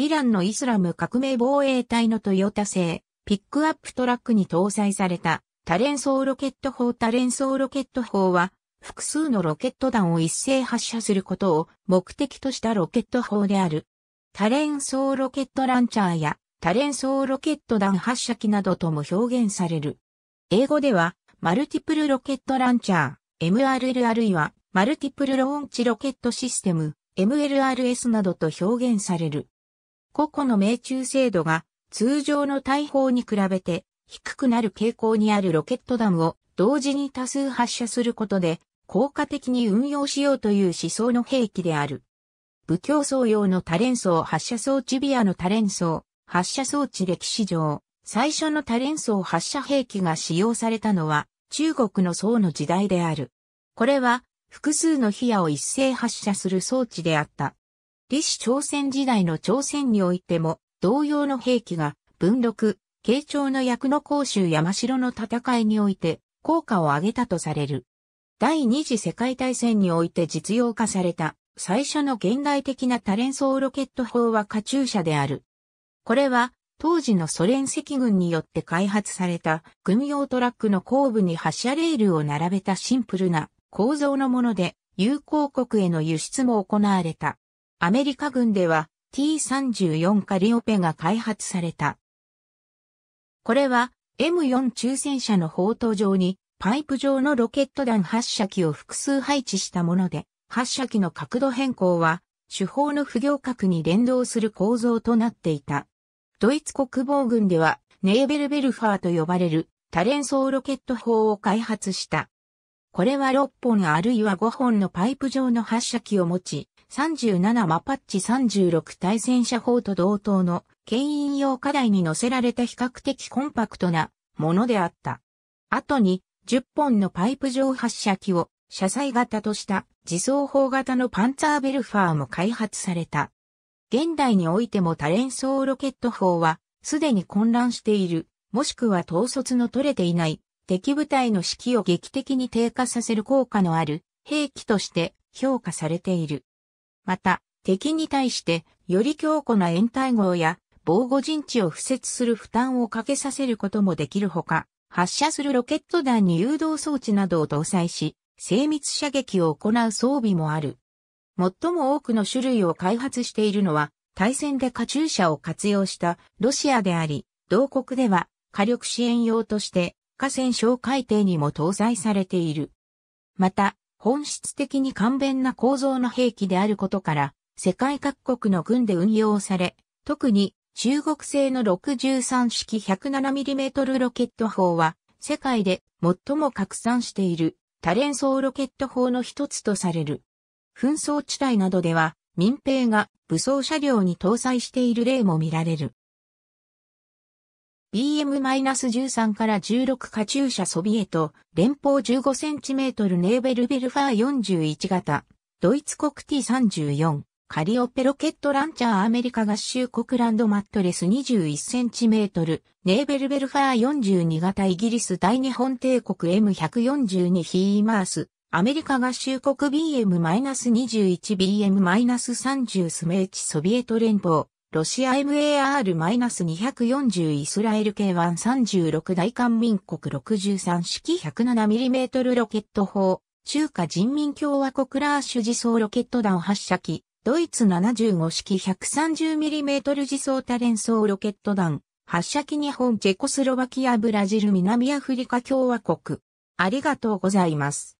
イランのイスラム革命防衛隊のトヨタ製、ピックアップトラックに搭載された多連装ロケット砲多連装ロケット砲は、複数のロケット弾を一斉発射することを目的としたロケット砲である。多連装ロケットランチャーや多連装ロケット弾発射機などとも表現される。英語では、マルティプルロケットランチャー、MRL あるいは、マルティプルローンチロケットシステム、MLRS などと表現される。個々の命中精度が通常の大砲に比べて低くなる傾向にあるロケット弾を同時に多数発射することで効果的に運用しようという思想の兵器である。武競争用の多連装発射装置ビアの多連装発射装置歴史上最初の多連装発射兵器が使用されたのは中国の宋の時代である。これは複数の火矢を一斉発射する装置であった。李氏朝鮮時代の朝鮮においても、同様の兵器が、文禄、慶長の役の甲州山城の戦いにおいて、効果を上げたとされる。第二次世界大戦において実用化された、最初の現代的な多連装ロケット砲はカチューシャである。これは、当時のソ連赤軍によって開発された軍用トラックの後部に発射レールを並べたシンプルな構造のもので、友好国への輸出も行われた。アメリカ軍では T34 カリオペが開発された。これは M4 中戦車の砲塔上にパイプ状のロケット弾発射機を複数配置したもので、発射機の角度変更は手法の不行角に連動する構造となっていた。ドイツ国防軍ではネーベルベルファーと呼ばれる多連装ロケット砲を開発した。これは6本あるいは5本のパイプ状の発射機を持ち、37マパッチ36対戦車砲と同等の牽引用課題に乗せられた比較的コンパクトなものであった。後に10本のパイプ上発射機を車載型とした自走砲型のパンツァーベルファーも開発された。現代においても多連装ロケット砲はすでに混乱している、もしくは統率の取れていない敵部隊の士気を劇的に低下させる効果のある兵器として評価されている。また、敵に対して、より強固な掩体号や防護陣地を敷設する負担をかけさせることもできるほか、発射するロケット弾に誘導装置などを搭載し、精密射撃を行う装備もある。最も多くの種類を開発しているのは、対戦でカチューシャを活用したロシアであり、同国では火力支援用として、河川小海艇にも搭載されている。また、本質的に簡便な構造の兵器であることから、世界各国の軍で運用され、特に中国製の63式 107mm ロケット砲は、世界で最も拡散している多連装ロケット砲の一つとされる。紛争地帯などでは民兵が武装車両に搭載している例も見られる。BM-13 から16カチューシャソビエト、連邦 15cm ネーベルベルファー41型、ドイツ国 T34、カリオペロケットランチャーアメリカ合衆国ランドマットレス 21cm、ネーベルベルファー42型イギリス大日本帝国 M142 ヒーマース、アメリカ合衆国 BM-21BM-30 スメーチソビエト連邦、ロシア MAR-240 イスラエル K136 大韓民国63式 107mm ロケット砲、中華人民共和国ラーシュ自走ロケット弾発射機、ドイツ75式 130mm 自走多連装ロケット弾、発射機日本チェコスロバキアブラジル南アフリカ共和国。ありがとうございます。